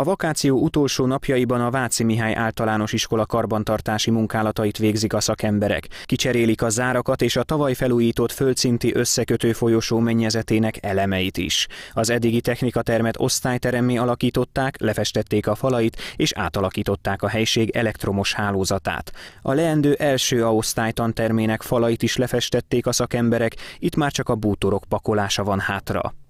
A vakáció utolsó napjaiban a Váci Mihály általános iskola karbantartási munkálatait végzik a szakemberek. Kicserélik a zárakat és a tavaly felújított földszinti összekötő folyosó mennyezetének elemeit is. Az eddigi technikatermet osztályteremmé alakították, lefestették a falait és átalakították a helység elektromos hálózatát. A leendő első a osztálytantermének falait is lefestették a szakemberek, itt már csak a bútorok pakolása van hátra.